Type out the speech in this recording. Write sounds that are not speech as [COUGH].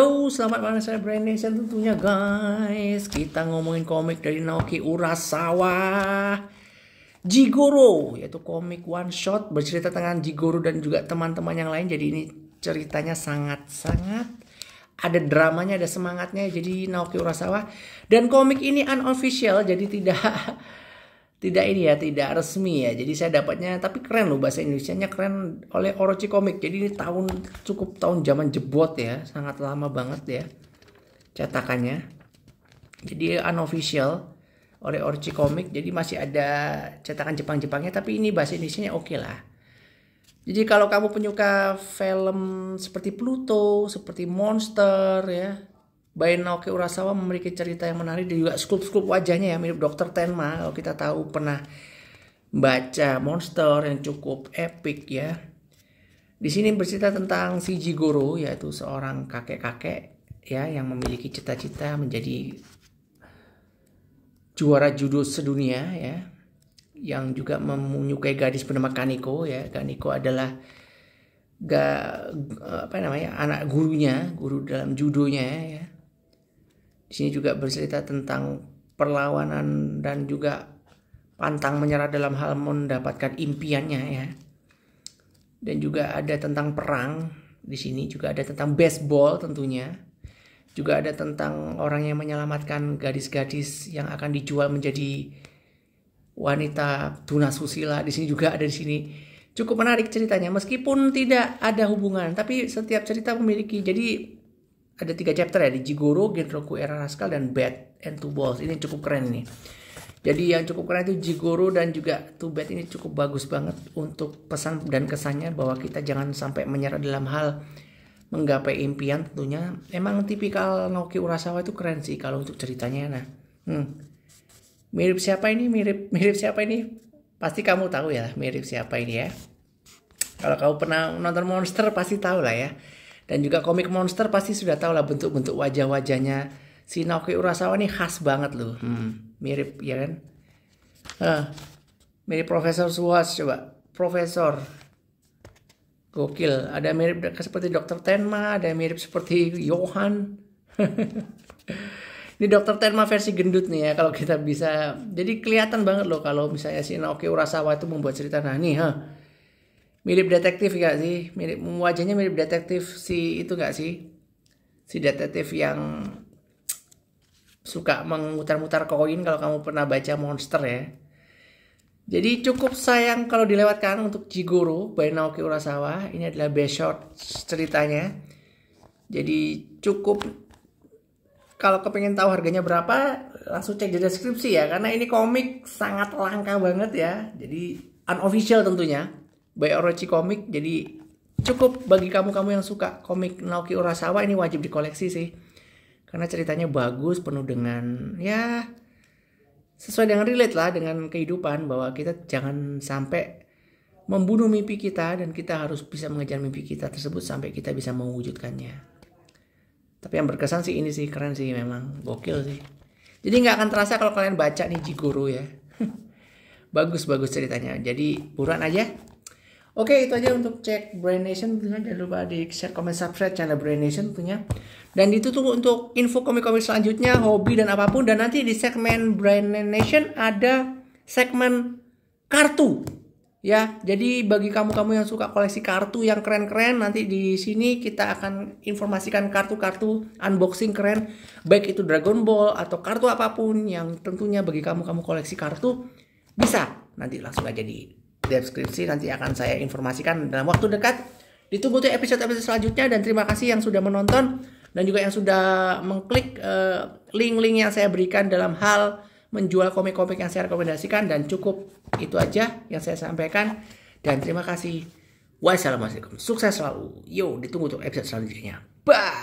Halo, selamat malam saya Brand Nation tentunya guys Kita ngomongin komik dari Naoki Urasawa Jigoro, yaitu komik one shot bercerita tentang Jigoro dan juga teman-teman yang lain Jadi ini ceritanya sangat-sangat ada dramanya, ada semangatnya Jadi Naoki Urasawa Dan komik ini unofficial, jadi tidak [LAUGHS] tidak ini ya, tidak resmi ya. Jadi saya dapatnya tapi keren loh bahasa Indonesia-nya keren oleh Orochi Comic. Jadi ini tahun cukup tahun zaman jebot ya, sangat lama banget ya cetakannya. Jadi unofficial oleh Orochi Comic. Jadi masih ada cetakan Jepang-Jepangnya tapi ini bahasa Indonesia-nya oke okay lah. Jadi kalau kamu penyuka film seperti Pluto, seperti Monster ya, Bainoke Urasawa memiliki cerita yang menarik dan juga skulp-skulp wajahnya ya mirip dokter Tenma kalau kita tahu pernah baca monster yang cukup epic ya. Di sini bercerita tentang si Jigoro yaitu seorang kakek-kakek ya yang memiliki cita-cita menjadi juara judo sedunia ya yang juga menyukai gadis bernama Kaniko ya. Kaniko adalah ga apa namanya anak gurunya guru dalam judonya ya di sini juga bercerita tentang perlawanan dan juga pantang menyerah dalam hal mendapatkan impiannya ya. Dan juga ada tentang perang di sini juga ada tentang baseball tentunya. Juga ada tentang orang yang menyelamatkan gadis-gadis yang akan dijual menjadi wanita tuna susila di sini juga ada di sini cukup menarik ceritanya meskipun tidak ada hubungan tapi setiap cerita memiliki jadi ada tiga chapter ya di Jigoro, Genroku Era Rascal dan Bad and Two Balls. Ini cukup keren nih. Jadi yang cukup keren itu Jigoro dan juga Two Bad ini cukup bagus banget untuk pesan dan kesannya bahwa kita jangan sampai menyerah dalam hal menggapai impian tentunya. Emang tipikal Noki Urasawa itu keren sih kalau untuk ceritanya nah. Hmm. Mirip siapa ini? Mirip mirip siapa ini? Pasti kamu tahu ya mirip siapa ini ya. Kalau kamu pernah nonton Monster pasti tahu lah ya dan juga komik monster pasti sudah tahu lah bentuk-bentuk wajah-wajahnya. Si Naoki Urasawa ini khas banget loh. Hmm, mirip ya kan? Uh, mirip Profesor Suwas coba. Profesor. Gokil. Ada mirip seperti Dr. Tenma, ada mirip seperti Johan. [LAUGHS] Ini dokter Tenma versi gendut nih ya kalau kita bisa. Jadi kelihatan banget loh kalau misalnya si Naoki Urasawa itu membuat cerita nah nih ha. Huh? mirip detektif gak sih mirip wajahnya mirip detektif si itu gak sih si detektif yang suka mengutar-mutar koin kalau kamu pernah baca monster ya jadi cukup sayang kalau dilewatkan untuk Jigoro by Naoki Urasawa ini adalah best short ceritanya jadi cukup kalau kepengen tahu harganya berapa langsung cek di deskripsi ya karena ini komik sangat langka banget ya jadi unofficial tentunya by Orochi Comic. Jadi cukup bagi kamu-kamu yang suka komik Naoki Urasawa ini wajib dikoleksi sih. Karena ceritanya bagus, penuh dengan ya sesuai dengan relate lah dengan kehidupan bahwa kita jangan sampai membunuh mimpi kita dan kita harus bisa mengejar mimpi kita tersebut sampai kita bisa mewujudkannya. Tapi yang berkesan sih ini sih keren sih memang gokil sih. Jadi nggak akan terasa kalau kalian baca nih Jigoro ya. [LAUGHS] Bagus-bagus ceritanya. Jadi buruan aja Oke itu aja untuk cek Brand Nation tentunya jangan lupa di share, comment, subscribe channel Brand Nation tentunya dan itu tuh untuk info komik-komik selanjutnya hobi dan apapun dan nanti di segmen Brand Nation ada segmen kartu ya jadi bagi kamu-kamu yang suka koleksi kartu yang keren-keren nanti di sini kita akan informasikan kartu-kartu unboxing keren baik itu Dragon Ball atau kartu apapun yang tentunya bagi kamu-kamu koleksi kartu bisa nanti langsung aja di deskripsi nanti akan saya informasikan dalam waktu dekat. Ditunggu tuh episode-episode selanjutnya dan terima kasih yang sudah menonton dan juga yang sudah mengklik link eh, link-link yang saya berikan dalam hal menjual komik-komik yang saya rekomendasikan dan cukup itu aja yang saya sampaikan dan terima kasih. Wassalamualaikum. Sukses selalu. Yo, ditunggu tuh episode selanjutnya. Bye.